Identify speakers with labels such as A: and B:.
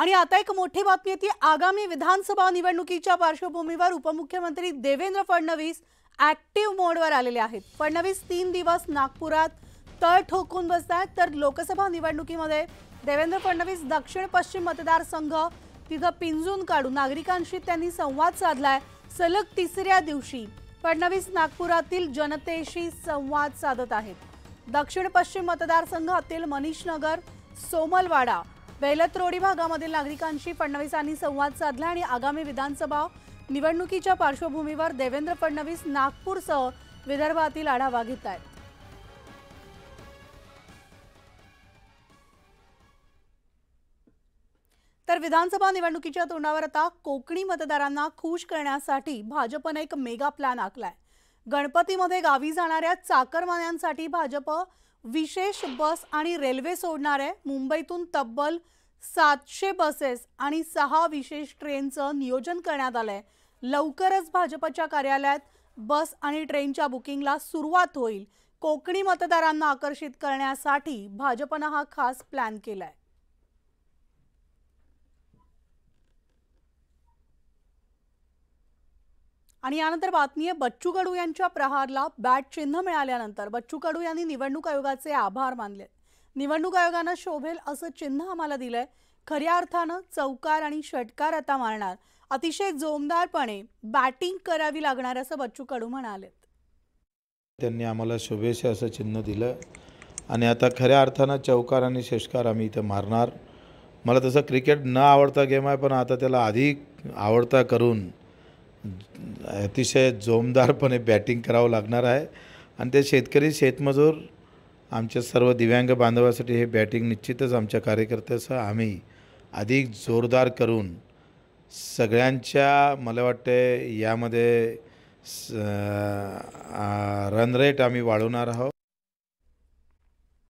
A: आणि आता एक मोठी बातमी येते आगामी विधानसभा निवडणुकीच्या पार्श्वभूमीवर उपमुख्यमंत्री देवेंद्र फडणवीस ॲक्टिव्ह मोडवर आलेले आहेत फडणवीस तीन दिवस नागपुरात तळ ठोकून बसत आहेत तर लोकसभा निवडणुकीमध्ये देवेंद्र फडणवीस दक्षिण पश्चिम मतदारसंघ तिथं पिंजून काढून नागरिकांशी त्यांनी संवाद साधलाय सलग तिसऱ्या दिवशी फडणवीस नागपुरातील जनतेशी संवाद साधत आहेत दक्षिण पश्चिम मतदारसंघातील मनीष नगर सोमलवाडा वेलतरोडी भागामधील नागरिकांशी फडणवीसांनी संवाद साधला आणि आगामी विधानसभा निवडणुकीच्या पार्श्वभूमीवर देवेंद्र फडणवीस नागपूरसह विदर्भातील आढावा घेत आहेत तर विधानसभा निवडणुकीच्या तोंडावर आता कोकणी मतदारांना खुश करण्यासाठी भाजपनं एक मेगा प्लॅन आखलाय गणपतीमध्ये गावी जाणाऱ्या चाकरमान्यांसाठी भाजप विशेष बस आणि रेल्वे सोडणार आहे मुंबईतून तब्बल सातशे बसेस आणि सहा विशेष ट्रेनचं नियोजन करण्यात आलं आहे लवकरच भाजपच्या कार्यालयात बस आणि ट्रेनच्या बुकिंगला सुरुवात होईल कोकणी मतदारांना आकर्षित करण्यासाठी भाजपनं हा खास प्लॅन केला आणि यानंतर बातमी आहे बच्चू कडू यांच्या प्रहारला बॅट चिन्ह मिळाल्यानंतर बच्चू कडू यांनी निवडणूक आयोगाचे आभार मानले निवडणूक आयोगानं शोभेल असं चिन्ह आम्हाला दिलंय खऱ्या अर्थानं चौकार आणि षटकार आता मारणार अतिशय जोमदारपणे बॅटिंग करावी लागणार असं बच्चू कडू म्हणाले
B: त्यांनी आम्हाला शुभेच्छा असं चिन्ह दिलं आणि आता खऱ्या अर्थानं चौकार आणि षटकार आम्ही इथं मारणार मला तसं क्रिकेट न आवडता गेम आहे पण आता त्याला अधिक आवडता करून अतिशय जोमदारपणे बॅटिंग करावं लागणार आहे आणि ते शेतकरी शेतमजूर आमच्या सर्व दिव्यांग बांधवासाठी हे बॅटिंग निश्चितच आमच्या कार्यकर्त्यासह आम्ही अधिक जोरदार करून सगळ्यांच्या मला वाटते यामध्ये रेट आम्ही वाढवणार आहोत